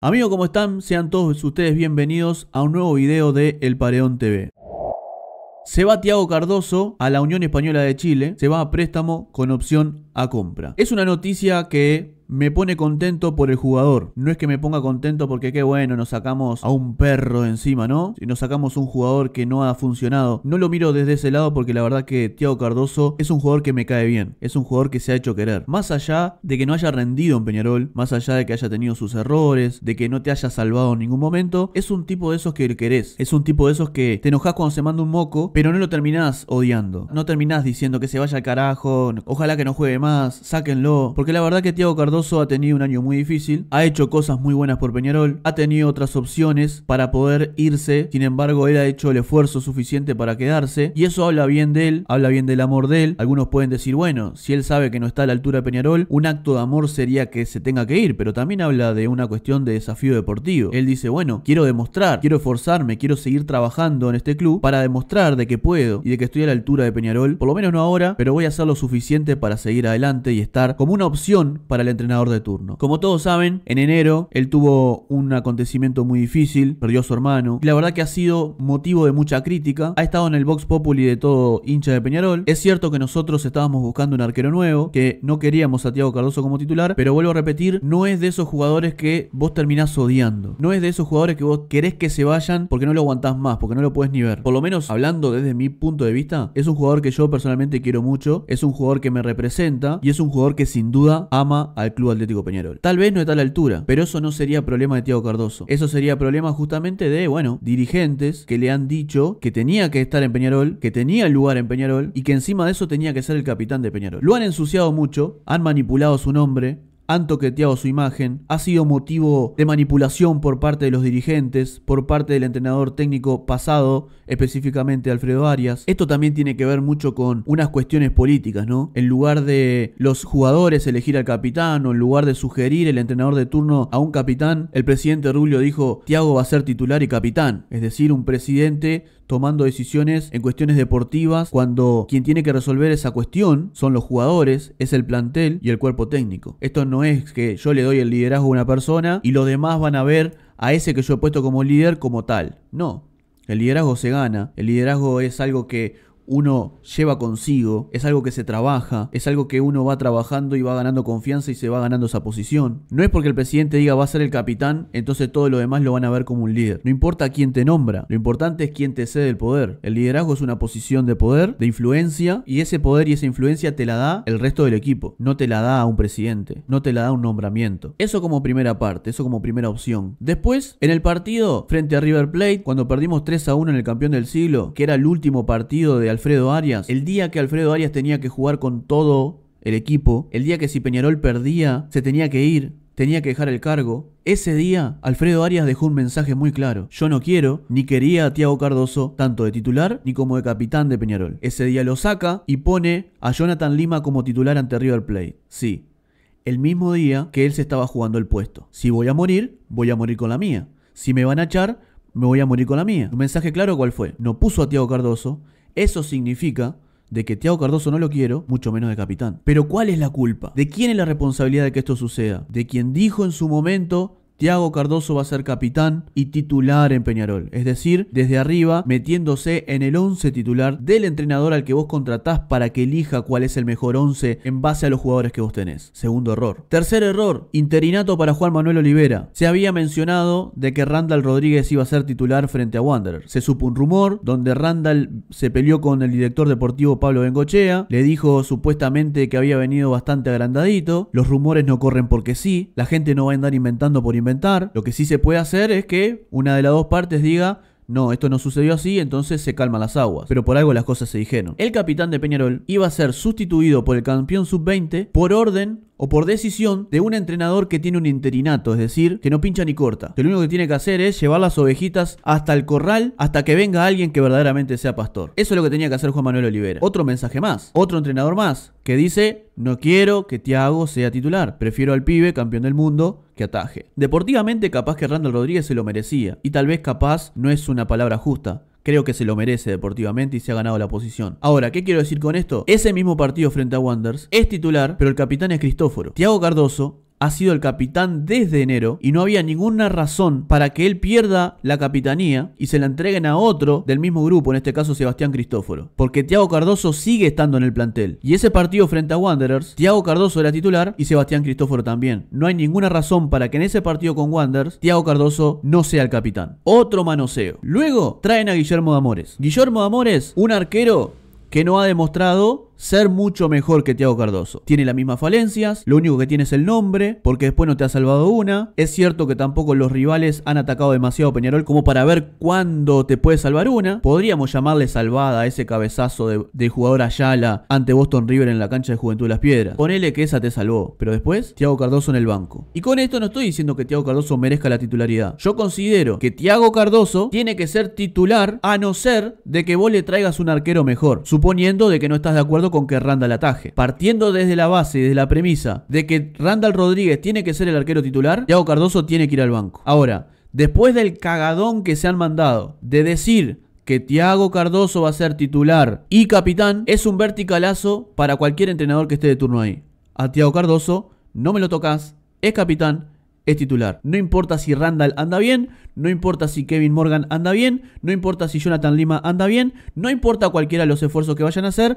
Amigos, ¿cómo están? Sean todos ustedes bienvenidos a un nuevo video de El Pareón TV. Se va Tiago Cardoso a la Unión Española de Chile, se va a préstamo con opción a compra. Es una noticia que me pone contento por el jugador. No es que me ponga contento porque qué bueno, nos sacamos a un perro encima, ¿no? Si nos sacamos un jugador que no ha funcionado. No lo miro desde ese lado porque la verdad que Thiago Cardoso es un jugador que me cae bien. Es un jugador que se ha hecho querer. Más allá de que no haya rendido en Peñarol, más allá de que haya tenido sus errores, de que no te haya salvado en ningún momento, es un tipo de esos que querés. Es un tipo de esos que te enojás cuando se manda un moco, pero no lo terminás odiando. No terminás diciendo que se vaya al carajo, ojalá que no juegue más, sáquenlo. Porque la verdad que Thiago Cardoso ha tenido un año muy difícil, ha hecho cosas muy buenas por Peñarol, ha tenido otras opciones para poder irse, sin embargo él ha hecho el esfuerzo suficiente para quedarse y eso habla bien de él, habla bien del amor de él. Algunos pueden decir, bueno, si él sabe que no está a la altura de Peñarol, un acto de amor sería que se tenga que ir, pero también habla de una cuestión de desafío deportivo. Él dice, bueno, quiero demostrar, quiero esforzarme, quiero seguir trabajando en este club para demostrar de que puedo y de que estoy a la altura de Peñarol, por lo menos no ahora, pero voy a hacer lo suficiente para seguir adelante y estar como una opción para el entrenador de turno. Como todos saben, en enero él tuvo un acontecimiento muy difícil, perdió a su hermano, la verdad que ha sido motivo de mucha crítica. Ha estado en el box Populi de todo hincha de Peñarol. Es cierto que nosotros estábamos buscando un arquero nuevo, que no queríamos a Tiago Cardoso como titular, pero vuelvo a repetir, no es de esos jugadores que vos terminás odiando. No es de esos jugadores que vos querés que se vayan porque no lo aguantás más, porque no lo puedes ni ver. Por lo menos hablando desde mi punto de vista, es un jugador que yo personalmente quiero mucho, es un jugador que me representa y es un jugador que sin duda ama al Club Atlético Peñarol. Tal vez no está a la altura, pero eso no sería problema de Tiago Cardoso. Eso sería problema justamente de, bueno, dirigentes que le han dicho que tenía que estar en Peñarol, que tenía el lugar en Peñarol y que encima de eso tenía que ser el capitán de Peñarol. Lo han ensuciado mucho, han manipulado su nombre, han toqueteado su imagen, ha sido motivo de manipulación por parte de los dirigentes, por parte del entrenador técnico pasado, específicamente Alfredo Arias. Esto también tiene que ver mucho con unas cuestiones políticas, ¿no? En lugar de los jugadores elegir al capitán o en lugar de sugerir el entrenador de turno a un capitán, el presidente Rubio dijo, Tiago va a ser titular y capitán, es decir, un presidente tomando decisiones en cuestiones deportivas cuando quien tiene que resolver esa cuestión son los jugadores, es el plantel y el cuerpo técnico. Esto no es que yo le doy el liderazgo a una persona y los demás van a ver a ese que yo he puesto como líder como tal. No, el liderazgo se gana, el liderazgo es algo que uno lleva consigo, es algo que se trabaja, es algo que uno va trabajando y va ganando confianza y se va ganando esa posición. No es porque el presidente diga va a ser el capitán, entonces todo lo demás lo van a ver como un líder. No importa quién te nombra, lo importante es quién te cede el poder. El liderazgo es una posición de poder, de influencia, y ese poder y esa influencia te la da el resto del equipo, no te la da a un presidente, no te la da un nombramiento. Eso como primera parte, eso como primera opción. Después, en el partido frente a River Plate, cuando perdimos 3 a 1 en el campeón del siglo, que era el último partido de Alfredo Arias, el día que Alfredo Arias tenía que jugar con todo el equipo, el día que si Peñarol perdía, se tenía que ir, tenía que dejar el cargo. Ese día, Alfredo Arias dejó un mensaje muy claro. Yo no quiero ni quería a Tiago Cardoso, tanto de titular ni como de capitán de Peñarol. Ese día lo saca y pone a Jonathan Lima como titular ante River Plate. Sí, el mismo día que él se estaba jugando el puesto. Si voy a morir, voy a morir con la mía. Si me van a echar, me voy a morir con la mía. Un mensaje claro cuál fue. No puso a Tiago Cardoso eso significa de que Tiago Cardoso no lo quiero, mucho menos de capitán. Pero ¿cuál es la culpa? ¿De quién es la responsabilidad de que esto suceda? ¿De quien dijo en su momento Tiago Cardoso va a ser capitán y titular en Peñarol, es decir, desde arriba metiéndose en el 11 titular del entrenador al que vos contratás para que elija cuál es el mejor 11 en base a los jugadores que vos tenés. Segundo error. Tercer error, interinato para Juan Manuel Olivera. Se había mencionado de que Randall Rodríguez iba a ser titular frente a Wanderer. Se supo un rumor donde Randall se peleó con el director deportivo Pablo Bengochea, le dijo supuestamente que había venido bastante agrandadito, los rumores no corren porque sí, la gente no va a andar inventando por inventar lo que sí se puede hacer es que una de las dos partes diga, no, esto no sucedió así, entonces se calman las aguas. Pero por algo las cosas se dijeron. El capitán de Peñarol iba a ser sustituido por el campeón sub-20 por orden o por decisión de un entrenador que tiene un interinato, es decir, que no pincha ni corta, que lo único que tiene que hacer es llevar las ovejitas hasta el corral hasta que venga alguien que verdaderamente sea pastor. Eso es lo que tenía que hacer Juan Manuel Olivera. Otro mensaje más, otro entrenador más, que dice, no quiero que Tiago sea titular, prefiero al pibe campeón del mundo que ataje. Deportivamente capaz que Randall Rodríguez se lo merecía, y tal vez capaz no es una palabra justa, Creo que se lo merece deportivamente y se ha ganado la posición. Ahora, ¿qué quiero decir con esto? Ese mismo partido frente a Wanders es titular, pero el capitán es Cristóforo. Tiago Cardoso ha sido el capitán desde enero y no había ninguna razón para que él pierda la capitanía y se la entreguen a otro del mismo grupo, en este caso Sebastián Cristóforo. Porque Thiago Cardoso sigue estando en el plantel. Y ese partido frente a Wanderers, Thiago Cardoso era titular y Sebastián Cristóforo también. No hay ninguna razón para que en ese partido con Wanderers, Thiago Cardoso no sea el capitán. Otro manoseo. Luego traen a Guillermo Amores. Guillermo Amores, un arquero que no ha demostrado ser mucho mejor que Thiago Cardoso. Tiene las mismas falencias, lo único que tiene es el nombre, porque después no te ha salvado una. Es cierto que tampoco los rivales han atacado demasiado Peñarol como para ver cuándo te puede salvar una. Podríamos llamarle salvada a ese cabezazo de, jugador Ayala ante Boston River en la cancha de Juventud de las Piedras. Ponele que esa te salvó, pero después Thiago Cardoso en el banco. Y con esto no estoy diciendo que Thiago Cardoso merezca la titularidad. Yo considero que Thiago Cardoso tiene que ser titular a no ser de que vos le traigas un arquero mejor, suponiendo de que no estás de acuerdo con que Randall ataje. Partiendo desde la base, Y desde la premisa de que Randall Rodríguez tiene que ser el arquero titular, Thiago Cardoso tiene que ir al banco. Ahora, después del cagadón que se han mandado, de decir que Thiago Cardoso va a ser titular y capitán, es un verticalazo para cualquier entrenador que esté de turno ahí. A Thiago Cardoso, no me lo tocas, es capitán, es titular. No importa si Randall anda bien, no importa si Kevin Morgan anda bien, no importa si Jonathan Lima anda bien, no importa cualquiera de los esfuerzos que vayan a hacer,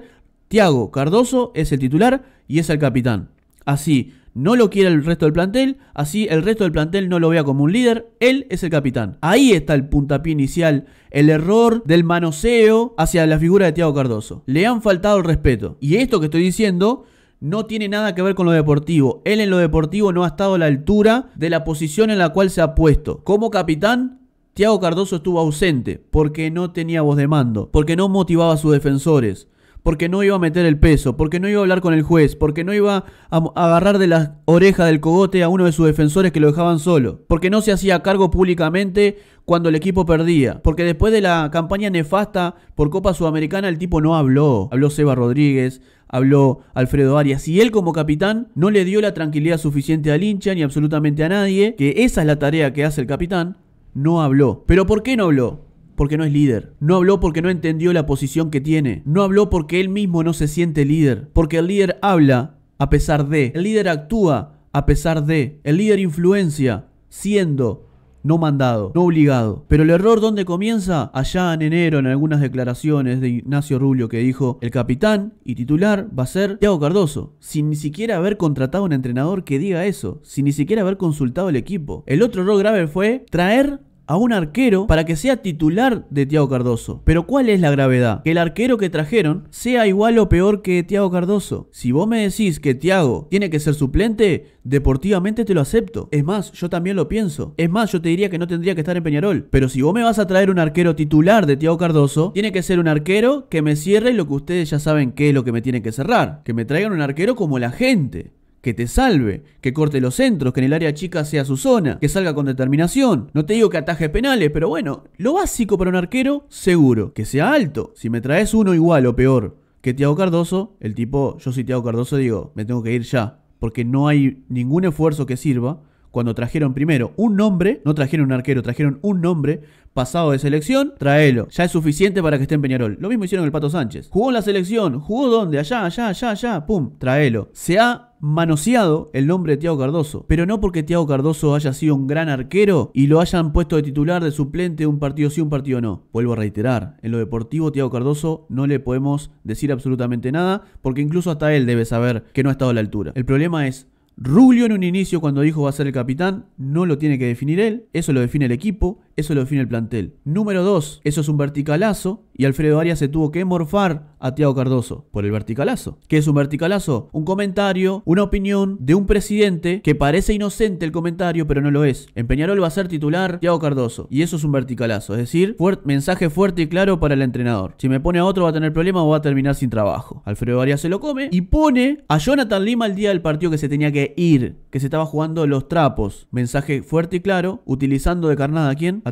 Tiago Cardoso es el titular y es el capitán. Así no lo quiere el resto del plantel, así el resto del plantel no lo vea como un líder, él es el capitán. Ahí está el puntapié inicial, el error del manoseo hacia la figura de Tiago Cardoso. Le han faltado el respeto. Y esto que estoy diciendo no tiene nada que ver con lo deportivo. Él en lo deportivo no ha estado a la altura de la posición en la cual se ha puesto. Como capitán, Tiago Cardoso estuvo ausente porque no tenía voz de mando, porque no motivaba a sus defensores porque no iba a meter el peso, porque no iba a hablar con el juez, porque no iba a agarrar de la oreja del cogote a uno de sus defensores que lo dejaban solo, porque no se hacía cargo públicamente cuando el equipo perdía, porque después de la campaña nefasta por Copa Sudamericana el tipo no habló, habló Seba Rodríguez, habló Alfredo Arias. Y él como capitán no le dio la tranquilidad suficiente al hincha ni absolutamente a nadie, que esa es la tarea que hace el capitán, no habló. ¿Pero por qué no habló? porque no es líder. No habló porque no entendió la posición que tiene. No habló porque él mismo no se siente líder. Porque el líder habla a pesar de. El líder actúa a pesar de. El líder influencia siendo no mandado, no obligado. Pero el error donde comienza, allá en enero, en algunas declaraciones de Ignacio Rubio que dijo, el capitán y titular va a ser Thiago Cardoso, sin ni siquiera haber contratado un entrenador que diga eso, sin ni siquiera haber consultado al equipo. El otro error grave fue traer a un arquero para que sea titular de Tiago Cardoso. Pero ¿cuál es la gravedad? Que el arquero que trajeron sea igual o peor que Tiago Cardoso. Si vos me decís que Tiago tiene que ser suplente, deportivamente te lo acepto. Es más, yo también lo pienso. Es más, yo te diría que no tendría que estar en Peñarol. Pero si vos me vas a traer un arquero titular de Tiago Cardoso, tiene que ser un arquero que me cierre lo que ustedes ya saben que es lo que me tiene que cerrar. Que me traigan un arquero como la gente que te salve, que corte los centros, que en el área chica sea su zona, que salga con determinación. No te digo que ataje penales, pero bueno, lo básico para un arquero, seguro, que sea alto. Si me traes uno igual o peor que Tiago Cardoso, el tipo, yo soy Tiago Cardoso digo, me tengo que ir ya, porque no hay ningún esfuerzo que sirva. Cuando trajeron primero un nombre, no trajeron un arquero, trajeron un nombre pasado de selección, traelo. Ya es suficiente para que esté en Peñarol. Lo mismo hicieron el Pato Sánchez. Jugó en la selección, jugó donde, allá, allá, allá, allá, pum, tráelo, Se ha manoseado el nombre de Tiago Cardoso, pero no porque Tiago Cardoso haya sido un gran arquero y lo hayan puesto de titular, de suplente, un partido sí, un partido no. Vuelvo a reiterar, en lo deportivo Tiago Cardoso no le podemos decir absolutamente nada, porque incluso hasta él debe saber que no ha estado a la altura. El problema es Rubio en un inicio cuando dijo va a ser el capitán, no lo tiene que definir él, eso lo define el equipo, eso lo define el plantel. Número 2, eso es un verticalazo y Alfredo Arias se tuvo que morfar a Tiago Cardoso por el verticalazo. ¿Qué es un verticalazo? Un comentario, una opinión de un presidente que parece inocente el comentario, pero no lo es. En Peñarol va a ser titular Tiago Cardoso y eso es un verticalazo, es decir, mensaje fuerte y claro para el entrenador. Si me pone a otro va a tener problemas o va a terminar sin trabajo. Alfredo Arias se lo come y pone a Jonathan Lima el día del partido que se tenía que ir, que se estaba jugando los trapos. Mensaje fuerte y claro, utilizando de carnada a quién?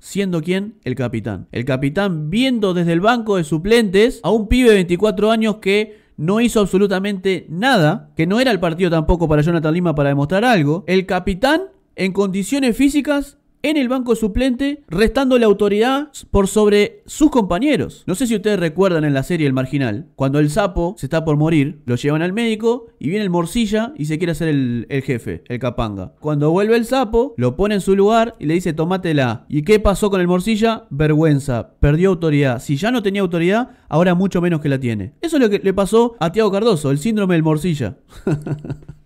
siendo quien el capitán. El capitán viendo desde el banco de suplentes a un pibe de 24 años que no hizo absolutamente nada, que no era el partido tampoco para Jonathan Lima para demostrar algo. El capitán en condiciones físicas en el banco suplente, restando la autoridad por sobre sus compañeros. No sé si ustedes recuerdan en la serie El Marginal, cuando el sapo se está por morir, lo llevan al médico y viene el morcilla y se quiere hacer el, jefe, el capanga. Cuando vuelve el sapo, lo pone en su lugar y le dice, tomátela. ¿Y qué pasó con el morcilla? Vergüenza, perdió autoridad. Si ya no tenía autoridad, ahora mucho menos que la tiene. Eso es lo que le pasó a Tiago Cardoso, el síndrome del morcilla.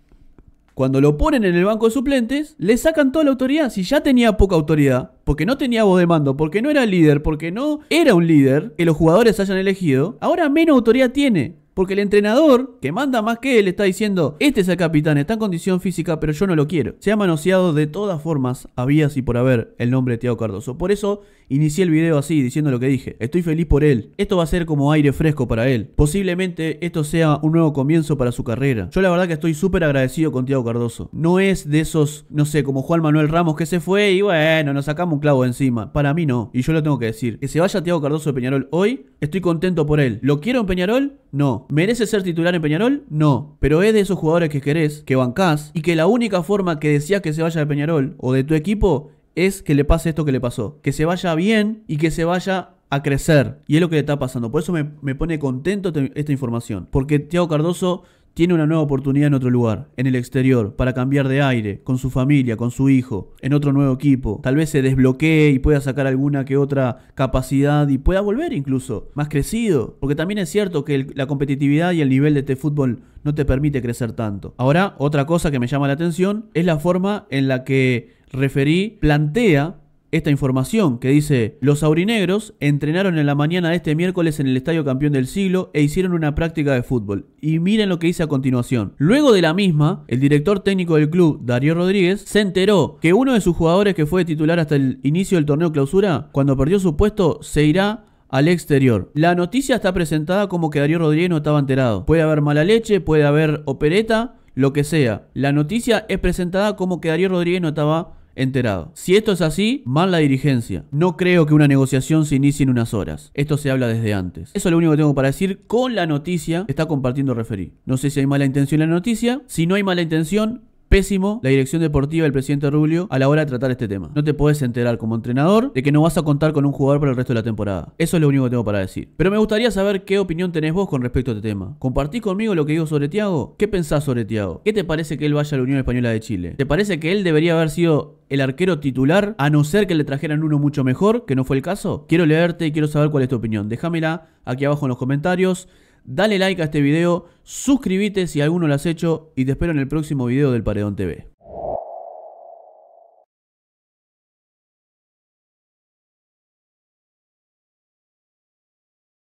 Cuando lo ponen en el banco de suplentes, le sacan toda la autoridad. Si ya tenía poca autoridad, porque no tenía voz de mando, porque no era líder, porque no era un líder que los jugadores hayan elegido, ahora menos autoridad tiene. Porque el entrenador, que manda más que él, está diciendo, este es el capitán, está en condición física, pero yo no lo quiero. Se ha manoseado de todas formas, había y por haber, el nombre de Tiago Cardoso. Por eso inicié el video así, diciendo lo que dije. Estoy feliz por él. Esto va a ser como aire fresco para él. Posiblemente esto sea un nuevo comienzo para su carrera. Yo la verdad que estoy súper agradecido con Tiago Cardoso. No es de esos, no sé, como Juan Manuel Ramos que se fue y bueno, nos sacamos un clavo encima. Para mí no. Y yo lo tengo que decir. Que se vaya Tiago Cardoso de Peñarol hoy, estoy contento por él. ¿Lo quiero en Peñarol? No. ¿Merece ser titular en Peñarol? No. Pero es de esos jugadores que querés, que bancás, y que la única forma que decías que se vaya de Peñarol o de tu equipo es que le pase esto que le pasó. Que se vaya bien y que se vaya a crecer. Y es lo que le está pasando. Por eso me, pone contento esta información. Porque Thiago Cardoso tiene una nueva oportunidad en otro lugar, en el exterior, para cambiar de aire, con su familia, con su hijo, en otro nuevo equipo. Tal vez se desbloquee y pueda sacar alguna que otra capacidad y pueda volver incluso, más crecido. Porque también es cierto que la competitividad y el nivel de este fútbol no te permite crecer tanto. Ahora, otra cosa que me llama la atención es la forma en la que referí plantea esta información que dice, los aurinegros entrenaron en la mañana de este miércoles en el Estadio Campeón del Siglo e hicieron una práctica de fútbol. Y miren lo que dice a continuación. Luego de la misma, el director técnico del club, Darío Rodríguez, se enteró que uno de sus jugadores que fue titular hasta el inicio del torneo clausura, cuando perdió su puesto, se irá al exterior. La noticia está presentada como que Darío Rodríguez no estaba enterado. Puede haber mala leche, puede haber opereta, lo que sea. La noticia es presentada como que Darío Rodríguez no estaba enterado. Si esto es así, mal la dirigencia. No creo que una negociación se inicie en unas horas. Esto se habla desde antes. Eso es lo único que tengo para decir con la noticia que está compartiendo referí. No sé si hay mala intención en la noticia. Si no hay mala intención, Pésimo la dirección deportiva del presidente Rubio a la hora de tratar este tema. No te puedes enterar como entrenador de que no vas a contar con un jugador para el resto de la temporada. Eso es lo único que tengo para decir. Pero me gustaría saber qué opinión tenés vos con respecto a este tema. ¿Compartís conmigo lo que digo sobre Tiago? ¿Qué pensás sobre Tiago? ¿Qué te parece que él vaya a la Unión Española de Chile? ¿Te parece que él debería haber sido el arquero titular, a no ser que le trajeran uno mucho mejor, que no fue el caso? Quiero leerte y quiero saber cuál es tu opinión. Déjamela aquí abajo en los comentarios. Dale like a este video, suscríbete si alguno lo has hecho y te espero en el próximo video del Paredón TV.